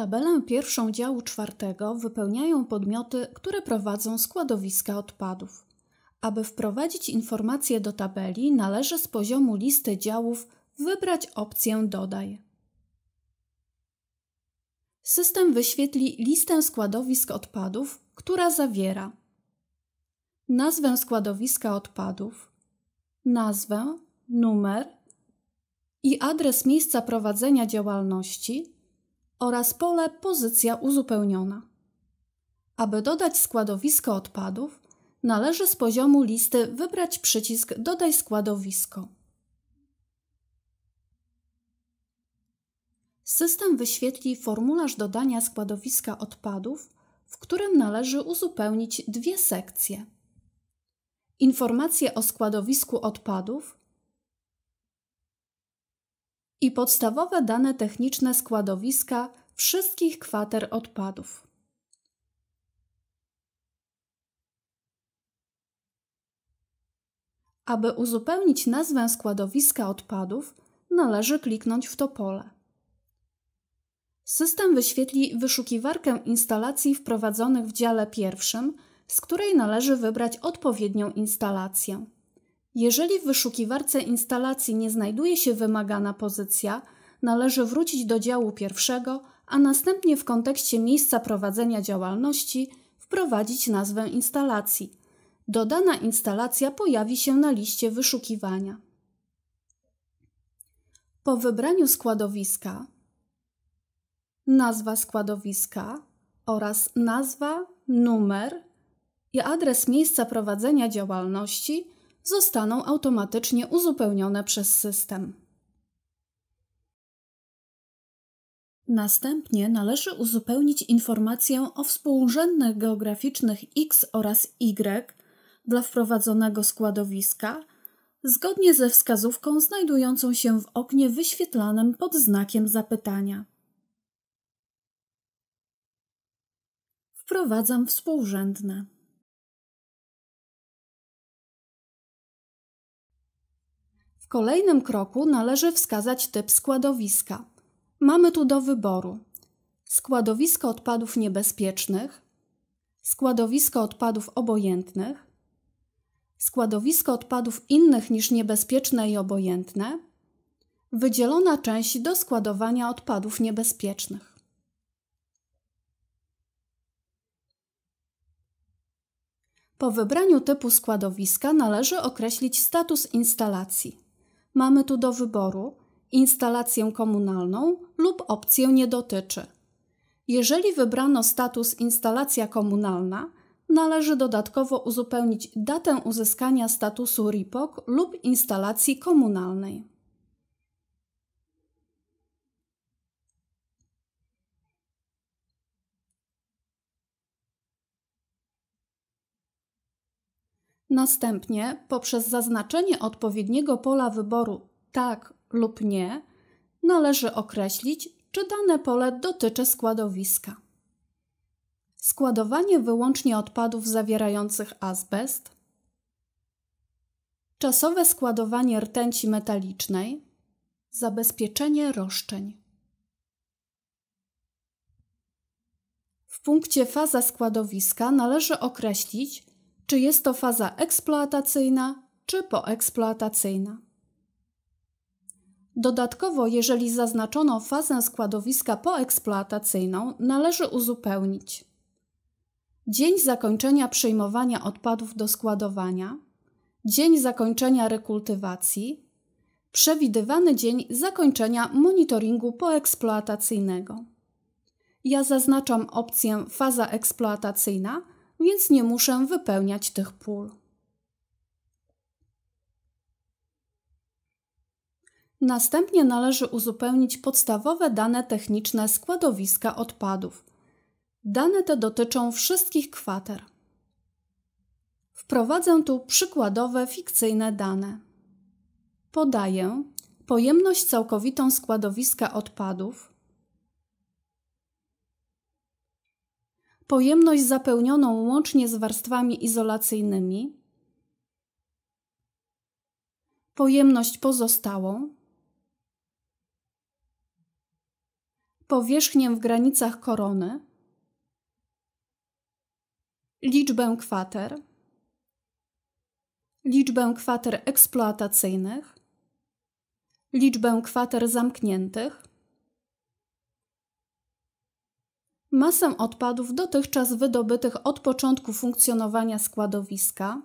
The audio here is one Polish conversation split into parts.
Tabelę pierwszą działu czwartego wypełniają podmioty, które prowadzą składowiska odpadów. Aby wprowadzić informacje do tabeli, należy z poziomu listy działów wybrać opcję Dodaj. System wyświetli listę składowisk odpadów, która zawiera nazwę składowiska odpadów, nazwę, numer i adres miejsca prowadzenia działalności oraz pole pozycja uzupełniona. Aby dodać składowisko odpadów, należy z poziomu listy wybrać przycisk Dodaj składowisko. System wyświetli formularz dodania składowiska odpadów, w którym należy uzupełnić dwie sekcje. Informacje o składowisku odpadów i podstawowe dane techniczne składowiska wszystkich kwater odpadów. Aby uzupełnić nazwę składowiska odpadów, należy kliknąć w to pole. System wyświetli wyszukiwarkę instalacji wprowadzonych w dziale pierwszym, z której należy wybrać odpowiednią instalację. Jeżeli w wyszukiwarce instalacji nie znajduje się wymagana pozycja, należy wrócić do działu pierwszego, a następnie w kontekście miejsca prowadzenia działalności wprowadzić nazwę instalacji. Dodana instalacja pojawi się na liście wyszukiwania. Po wybraniu składowiska, nazwa składowiska oraz nazwa, numer i adres miejsca prowadzenia działalności zostaną automatycznie uzupełnione przez system. Następnie należy uzupełnić informację o współrzędnych geograficznych x oraz y dla wprowadzonego składowiska zgodnie ze wskazówką znajdującą się w oknie wyświetlanym pod znakiem zapytania. Wprowadzam współrzędne. kolejnym kroku należy wskazać typ składowiska. Mamy tu do wyboru składowisko odpadów niebezpiecznych, składowisko odpadów obojętnych, składowisko odpadów innych niż niebezpieczne i obojętne, wydzielona część do składowania odpadów niebezpiecznych. Po wybraniu typu składowiska należy określić status instalacji mamy tu do wyboru instalację komunalną lub opcję nie dotyczy. Jeżeli wybrano status instalacja komunalna, należy dodatkowo uzupełnić datę uzyskania statusu RIPOK lub instalacji komunalnej. Następnie, poprzez zaznaczenie odpowiedniego pola wyboru tak lub nie, należy określić, czy dane pole dotyczy składowiska. Składowanie wyłącznie odpadów zawierających azbest, czasowe składowanie rtęci metalicznej, zabezpieczenie roszczeń. W punkcie faza składowiska należy określić, czy jest to faza eksploatacyjna czy poeksploatacyjna. Dodatkowo, jeżeli zaznaczono fazę składowiska poeksploatacyjną, należy uzupełnić dzień zakończenia przyjmowania odpadów do składowania, dzień zakończenia rekultywacji, przewidywany dzień zakończenia monitoringu poeksploatacyjnego. Ja zaznaczam opcję faza eksploatacyjna – więc nie muszę wypełniać tych pól. Następnie należy uzupełnić podstawowe dane techniczne składowiska odpadów. Dane te dotyczą wszystkich kwater. Wprowadzę tu przykładowe fikcyjne dane. Podaję pojemność całkowitą składowiska odpadów, pojemność zapełnioną łącznie z warstwami izolacyjnymi, pojemność pozostałą, powierzchnię w granicach korony, liczbę kwater, liczbę kwater eksploatacyjnych, liczbę kwater zamkniętych, masę odpadów dotychczas wydobytych od początku funkcjonowania składowiska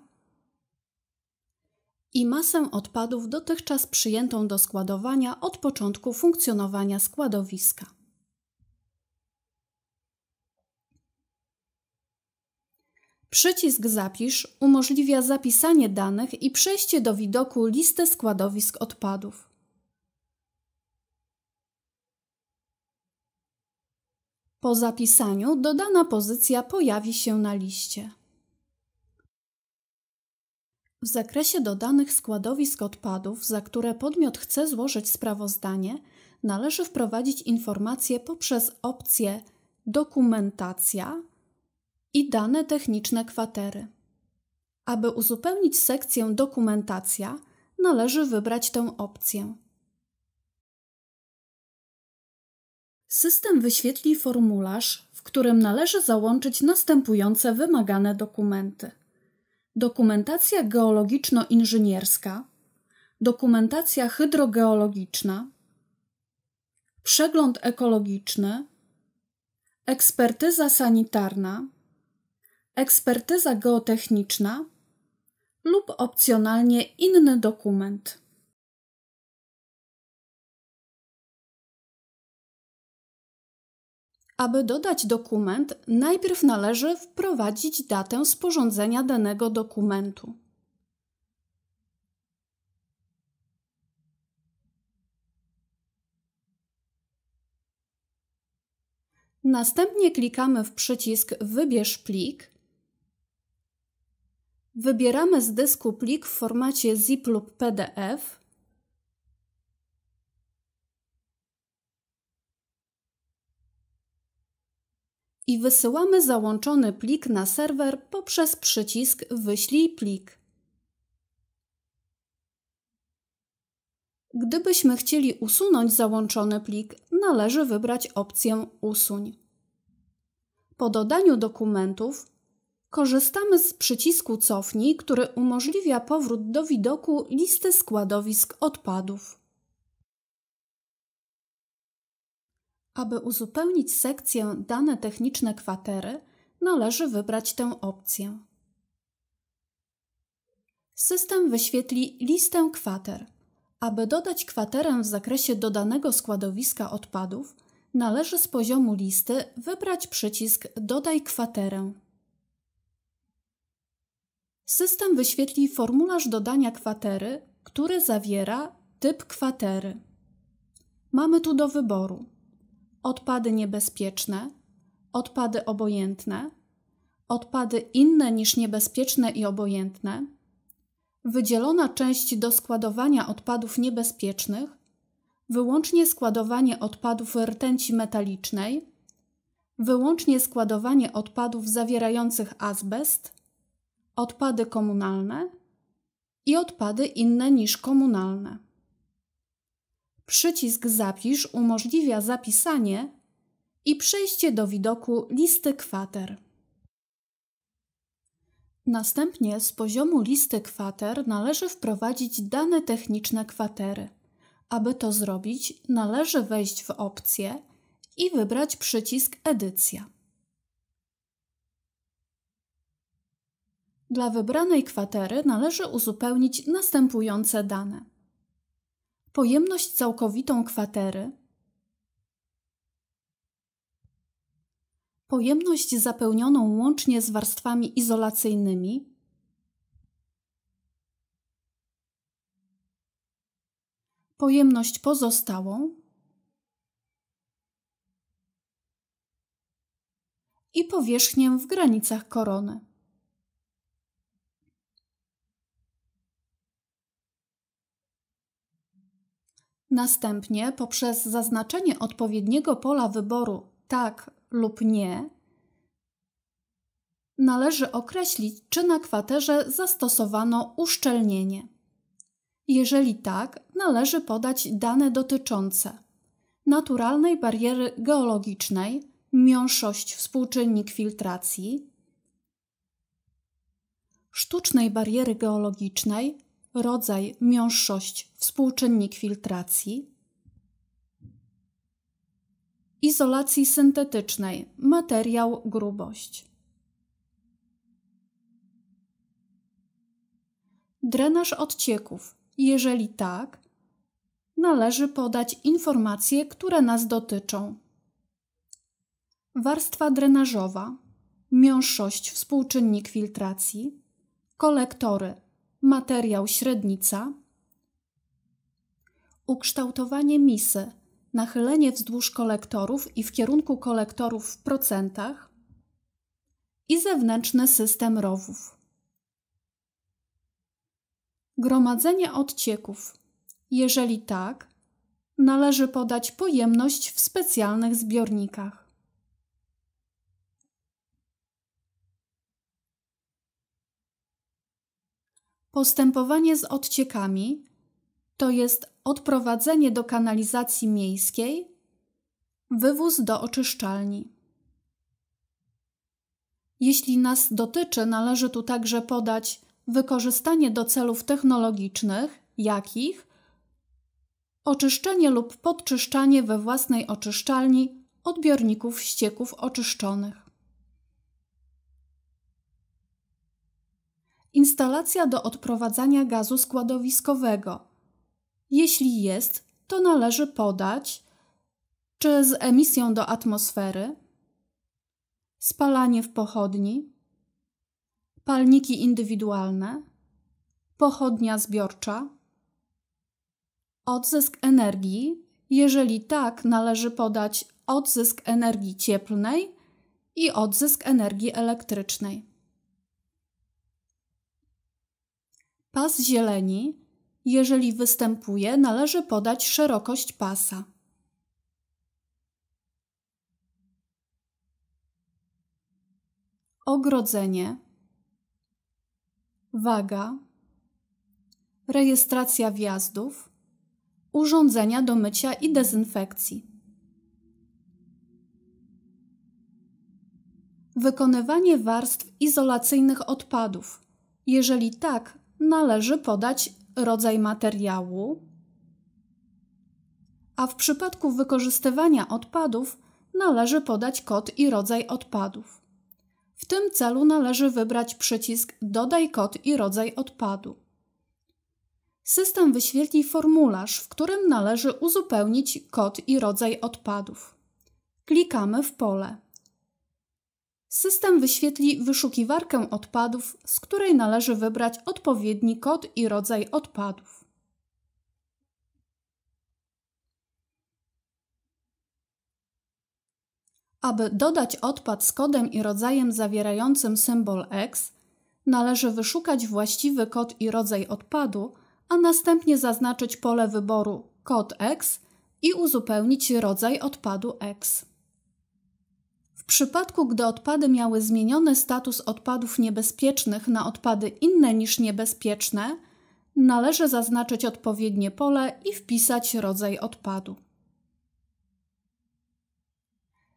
i masę odpadów dotychczas przyjętą do składowania od początku funkcjonowania składowiska. Przycisk Zapisz umożliwia zapisanie danych i przejście do widoku listy składowisk odpadów. Po zapisaniu dodana pozycja pojawi się na liście. W zakresie dodanych składowisk odpadów, za które podmiot chce złożyć sprawozdanie, należy wprowadzić informacje poprzez opcję Dokumentacja i dane techniczne kwatery. Aby uzupełnić sekcję Dokumentacja, należy wybrać tę opcję. System wyświetli formularz, w którym należy załączyć następujące wymagane dokumenty: dokumentacja geologiczno-inżynierska, dokumentacja hydrogeologiczna, przegląd ekologiczny, ekspertyza sanitarna, ekspertyza geotechniczna lub opcjonalnie inny dokument. Aby dodać dokument, najpierw należy wprowadzić datę sporządzenia danego dokumentu. Następnie klikamy w przycisk Wybierz plik. Wybieramy z dysku plik w formacie zip lub PDF. i wysyłamy załączony plik na serwer poprzez przycisk Wyślij plik. Gdybyśmy chcieli usunąć załączony plik, należy wybrać opcję Usuń. Po dodaniu dokumentów korzystamy z przycisku Cofnij, który umożliwia powrót do widoku listy składowisk odpadów. Aby uzupełnić sekcję Dane techniczne kwatery, należy wybrać tę opcję. System wyświetli listę kwater. Aby dodać kwaterę w zakresie dodanego składowiska odpadów, należy z poziomu listy wybrać przycisk Dodaj kwaterę. System wyświetli formularz dodania kwatery, który zawiera typ kwatery. Mamy tu do wyboru odpady niebezpieczne, odpady obojętne, odpady inne niż niebezpieczne i obojętne, wydzielona część do składowania odpadów niebezpiecznych, wyłącznie składowanie odpadów rtęci metalicznej, wyłącznie składowanie odpadów zawierających azbest, odpady komunalne i odpady inne niż komunalne. Przycisk Zapisz umożliwia zapisanie i przejście do widoku listy kwater. Następnie z poziomu listy kwater należy wprowadzić dane techniczne kwatery. Aby to zrobić, należy wejść w opcję i wybrać przycisk Edycja. Dla wybranej kwatery należy uzupełnić następujące dane pojemność całkowitą kwatery, pojemność zapełnioną łącznie z warstwami izolacyjnymi, pojemność pozostałą i powierzchnię w granicach korony. Następnie poprzez zaznaczenie odpowiedniego pola wyboru tak lub nie należy określić, czy na kwaterze zastosowano uszczelnienie. Jeżeli tak, należy podać dane dotyczące naturalnej bariery geologicznej, miąższość współczynnik filtracji, sztucznej bariery geologicznej, rodzaj, miąższość, współczynnik filtracji, izolacji syntetycznej, materiał, grubość. Drenaż odcieków. Jeżeli tak, należy podać informacje, które nas dotyczą. Warstwa drenażowa, miąższość, współczynnik filtracji, kolektory, materiał średnica, ukształtowanie misy, nachylenie wzdłuż kolektorów i w kierunku kolektorów w procentach i zewnętrzny system rowów. Gromadzenie odcieków. Jeżeli tak, należy podać pojemność w specjalnych zbiornikach. Postępowanie z odciekami to jest odprowadzenie do kanalizacji miejskiej, wywóz do oczyszczalni. Jeśli nas dotyczy, należy tu także podać wykorzystanie do celów technologicznych, jakich oczyszczenie lub podczyszczanie we własnej oczyszczalni odbiorników ścieków oczyszczonych. instalacja do odprowadzania gazu składowiskowego. Jeśli jest, to należy podać, czy z emisją do atmosfery, spalanie w pochodni, palniki indywidualne, pochodnia zbiorcza, odzysk energii, jeżeli tak, należy podać odzysk energii cieplnej i odzysk energii elektrycznej. Pas zieleni, jeżeli występuje, należy podać szerokość pasa. Ogrodzenie, waga, rejestracja wjazdów, urządzenia do mycia i dezynfekcji. Wykonywanie warstw izolacyjnych odpadów, jeżeli tak, należy podać rodzaj materiału, a w przypadku wykorzystywania odpadów należy podać kod i rodzaj odpadów. W tym celu należy wybrać przycisk Dodaj kod i rodzaj odpadu. System wyświetli formularz, w którym należy uzupełnić kod i rodzaj odpadów. Klikamy w pole. System wyświetli wyszukiwarkę odpadów, z której należy wybrać odpowiedni kod i rodzaj odpadów. Aby dodać odpad z kodem i rodzajem zawierającym symbol X, należy wyszukać właściwy kod i rodzaj odpadu, a następnie zaznaczyć pole wyboru kod X i uzupełnić rodzaj odpadu X. W przypadku, gdy odpady miały zmieniony status odpadów niebezpiecznych na odpady inne niż niebezpieczne, należy zaznaczyć odpowiednie pole i wpisać rodzaj odpadu.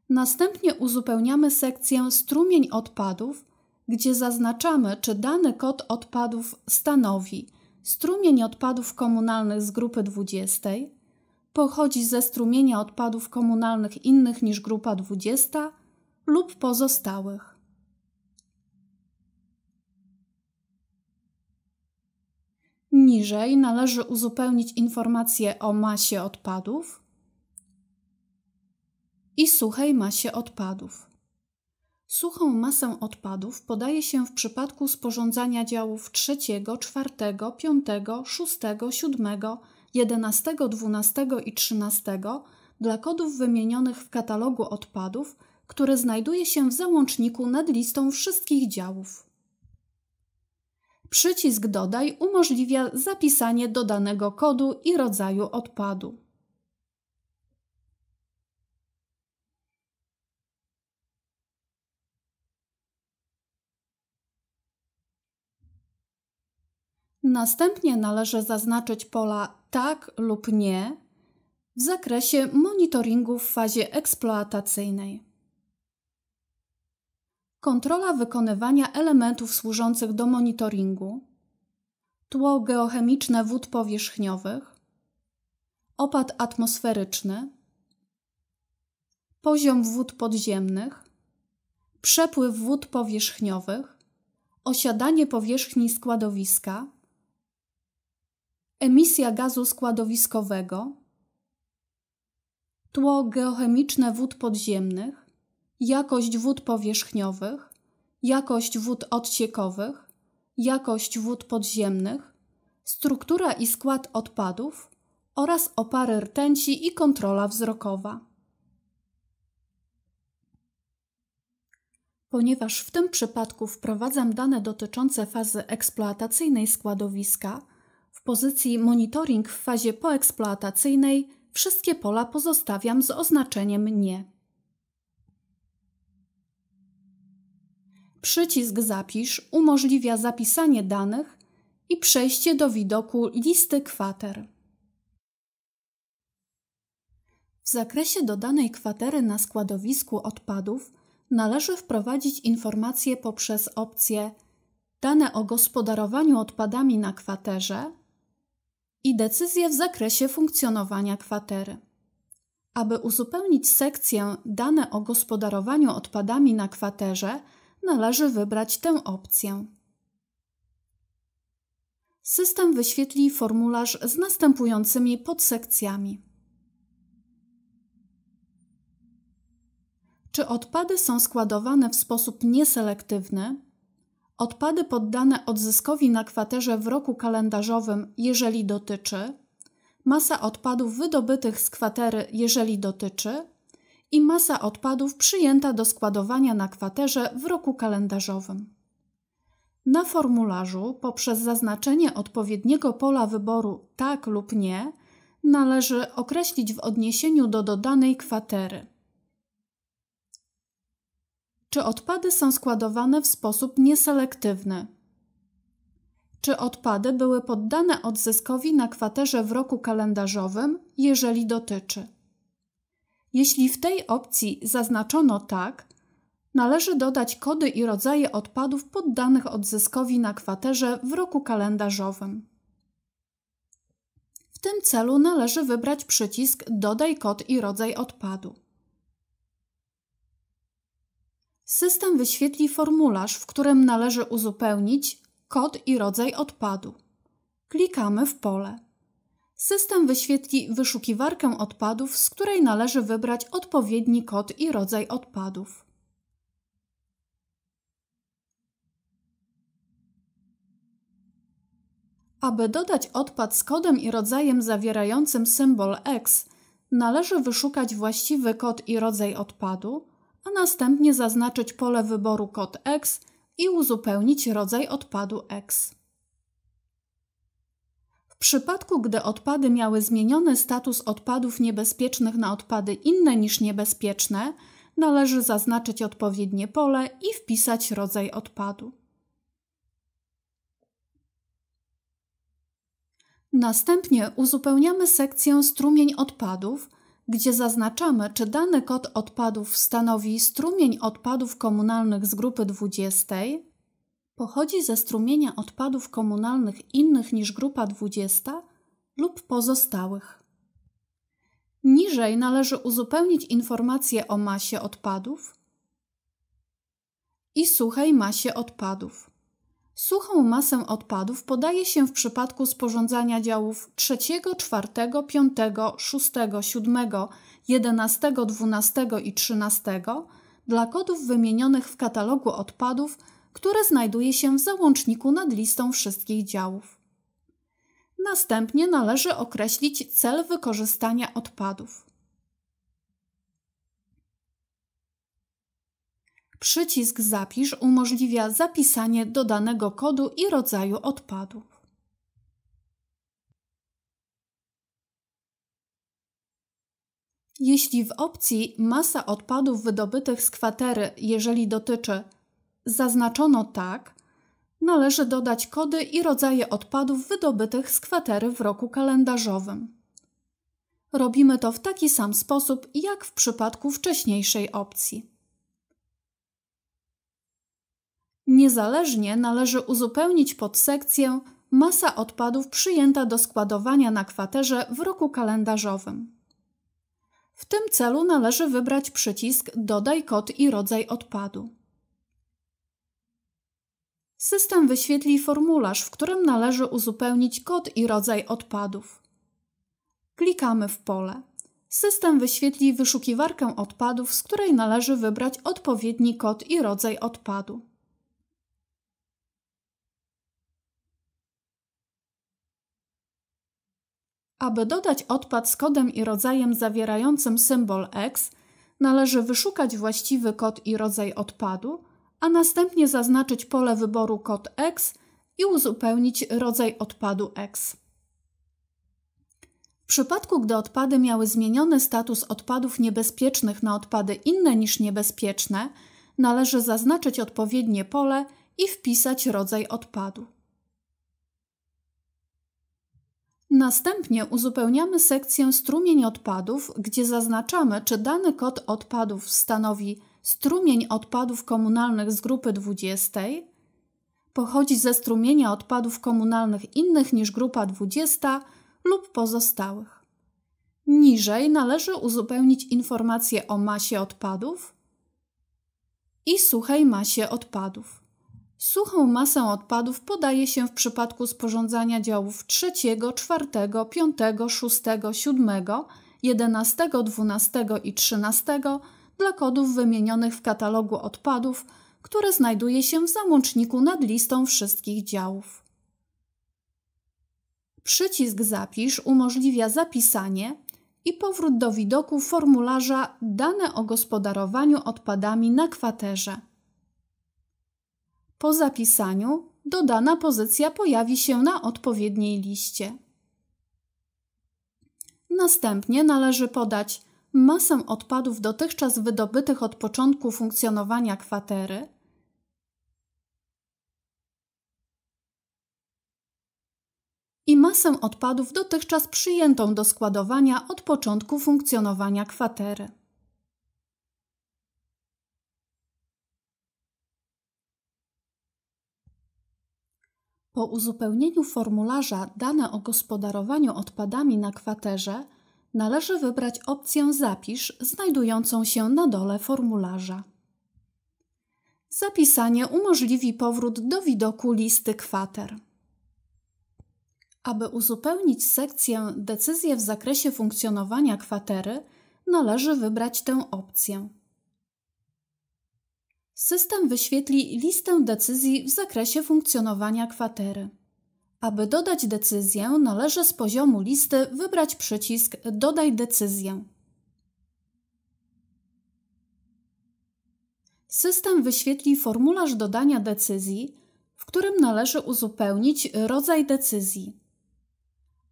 Następnie uzupełniamy sekcję strumień odpadów, gdzie zaznaczamy, czy dany kod odpadów stanowi strumień odpadów komunalnych z grupy 20, pochodzi ze strumienia odpadów komunalnych innych niż grupa 20 lub pozostałych. Niżej należy uzupełnić informacje o masie odpadów i suchej masie odpadów. Suchą masę odpadów podaje się w przypadku sporządzania działów 3, 4, 5, 6, 7, 11, 12 i 13 dla kodów wymienionych w katalogu odpadów które znajduje się w załączniku nad listą wszystkich działów. Przycisk Dodaj umożliwia zapisanie dodanego kodu i rodzaju odpadu. Następnie należy zaznaczyć pola tak lub nie w zakresie monitoringu w fazie eksploatacyjnej kontrola wykonywania elementów służących do monitoringu, tło geochemiczne wód powierzchniowych, opad atmosferyczny, poziom wód podziemnych, przepływ wód powierzchniowych, osiadanie powierzchni składowiska, emisja gazu składowiskowego, tło geochemiczne wód podziemnych, jakość wód powierzchniowych, jakość wód odciekowych, jakość wód podziemnych, struktura i skład odpadów oraz opary rtęci i kontrola wzrokowa. Ponieważ w tym przypadku wprowadzam dane dotyczące fazy eksploatacyjnej składowiska, w pozycji monitoring w fazie poeksploatacyjnej wszystkie pola pozostawiam z oznaczeniem nie. Przycisk Zapisz umożliwia zapisanie danych i przejście do widoku listy kwater. W zakresie dodanej kwatery na składowisku odpadów należy wprowadzić informacje poprzez opcję Dane o gospodarowaniu odpadami na kwaterze i decyzje w zakresie funkcjonowania kwatery. Aby uzupełnić sekcję Dane o gospodarowaniu odpadami na kwaterze, należy wybrać tę opcję. System wyświetli formularz z następującymi podsekcjami. Czy odpady są składowane w sposób nieselektywny? Odpady poddane odzyskowi na kwaterze w roku kalendarzowym, jeżeli dotyczy? Masa odpadów wydobytych z kwatery, jeżeli dotyczy? i masa odpadów przyjęta do składowania na kwaterze w roku kalendarzowym. Na formularzu, poprzez zaznaczenie odpowiedniego pola wyboru tak lub nie, należy określić w odniesieniu do dodanej kwatery. Czy odpady są składowane w sposób nieselektywny? Czy odpady były poddane odzyskowi na kwaterze w roku kalendarzowym, jeżeli dotyczy? Jeśli w tej opcji zaznaczono tak, należy dodać kody i rodzaje odpadów poddanych odzyskowi na kwaterze w roku kalendarzowym. W tym celu należy wybrać przycisk Dodaj kod i rodzaj odpadu. System wyświetli formularz, w którym należy uzupełnić kod i rodzaj odpadu. Klikamy w pole. System wyświetli wyszukiwarkę odpadów, z której należy wybrać odpowiedni kod i rodzaj odpadów. Aby dodać odpad z kodem i rodzajem zawierającym symbol X, należy wyszukać właściwy kod i rodzaj odpadu, a następnie zaznaczyć pole wyboru kod X i uzupełnić rodzaj odpadu X. W przypadku, gdy odpady miały zmieniony status odpadów niebezpiecznych na odpady inne niż niebezpieczne, należy zaznaczyć odpowiednie pole i wpisać rodzaj odpadu. Następnie uzupełniamy sekcję strumień odpadów, gdzie zaznaczamy, czy dany kod odpadów stanowi strumień odpadów komunalnych z grupy 20, pochodzi ze strumienia odpadów komunalnych innych niż grupa 20 lub pozostałych. Niżej należy uzupełnić informacje o masie odpadów i suchej masie odpadów. Suchą masę odpadów podaje się w przypadku sporządzania działów 3, 4, 5, 6, 7, 11, 12 i 13 dla kodów wymienionych w katalogu odpadów które znajduje się w załączniku nad listą wszystkich działów. Następnie należy określić cel wykorzystania odpadów. Przycisk Zapisz umożliwia zapisanie dodanego kodu i rodzaju odpadów. Jeśli w opcji masa odpadów wydobytych z kwatery, jeżeli dotyczy zaznaczono tak, należy dodać kody i rodzaje odpadów wydobytych z kwatery w roku kalendarzowym. Robimy to w taki sam sposób jak w przypadku wcześniejszej opcji. Niezależnie należy uzupełnić podsekcję masa odpadów przyjęta do składowania na kwaterze w roku kalendarzowym. W tym celu należy wybrać przycisk Dodaj kod i rodzaj odpadu. System wyświetli formularz, w którym należy uzupełnić kod i rodzaj odpadów. Klikamy w pole. System wyświetli wyszukiwarkę odpadów, z której należy wybrać odpowiedni kod i rodzaj odpadu. Aby dodać odpad z kodem i rodzajem zawierającym symbol X, należy wyszukać właściwy kod i rodzaj odpadu – a następnie zaznaczyć pole wyboru kod X i uzupełnić rodzaj odpadu X. W przypadku, gdy odpady miały zmieniony status odpadów niebezpiecznych na odpady inne niż niebezpieczne, należy zaznaczyć odpowiednie pole i wpisać rodzaj odpadu. Następnie uzupełniamy sekcję strumień odpadów, gdzie zaznaczamy, czy dany kod odpadów stanowi strumień odpadów komunalnych z grupy 20 pochodzi ze strumienia odpadów komunalnych innych niż grupa 20 lub pozostałych. Niżej należy uzupełnić informacje o masie odpadów i suchej masie odpadów. Suchą masę odpadów podaje się w przypadku sporządzania działów 3, 4, 5, 6, 7, 11, 12 i 13 dla kodów wymienionych w katalogu odpadów, które znajduje się w załączniku nad listą wszystkich działów. Przycisk Zapisz umożliwia zapisanie i powrót do widoku formularza Dane o gospodarowaniu odpadami na kwaterze. Po zapisaniu dodana pozycja pojawi się na odpowiedniej liście. Następnie należy podać masę odpadów dotychczas wydobytych od początku funkcjonowania kwatery, i masę odpadów dotychczas przyjętą do składowania od początku funkcjonowania kwatery. Po uzupełnieniu formularza dane o gospodarowaniu odpadami na kwaterze należy wybrać opcję Zapisz znajdującą się na dole formularza. Zapisanie umożliwi powrót do widoku listy kwater. Aby uzupełnić sekcję Decyzje w zakresie funkcjonowania kwatery, należy wybrać tę opcję. System wyświetli listę decyzji w zakresie funkcjonowania kwatery. Aby dodać decyzję, należy z poziomu listy wybrać przycisk Dodaj decyzję. System wyświetli formularz dodania decyzji, w którym należy uzupełnić rodzaj decyzji.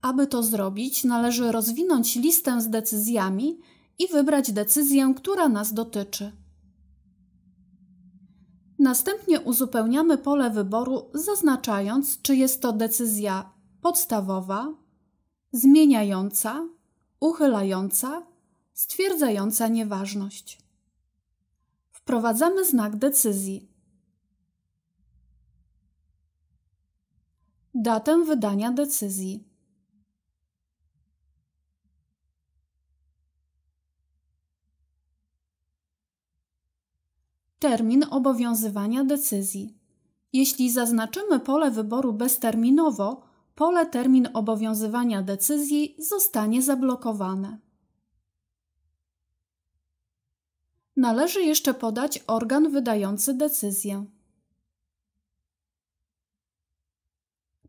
Aby to zrobić, należy rozwinąć listę z decyzjami i wybrać decyzję, która nas dotyczy. Następnie uzupełniamy pole wyboru, zaznaczając, czy jest to decyzja podstawowa, zmieniająca, uchylająca, stwierdzająca nieważność. Wprowadzamy znak decyzji. Datę wydania decyzji. termin obowiązywania decyzji. Jeśli zaznaczymy pole wyboru bezterminowo, pole termin obowiązywania decyzji zostanie zablokowane. Należy jeszcze podać organ wydający decyzję.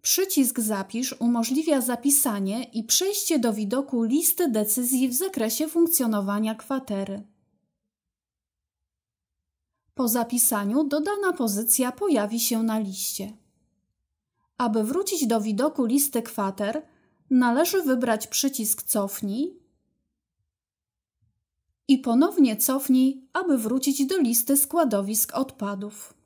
Przycisk Zapisz umożliwia zapisanie i przejście do widoku listy decyzji w zakresie funkcjonowania kwatery. Po zapisaniu dodana pozycja pojawi się na liście. Aby wrócić do widoku listy kwater, należy wybrać przycisk Cofnij i ponownie cofnij, aby wrócić do listy składowisk odpadów.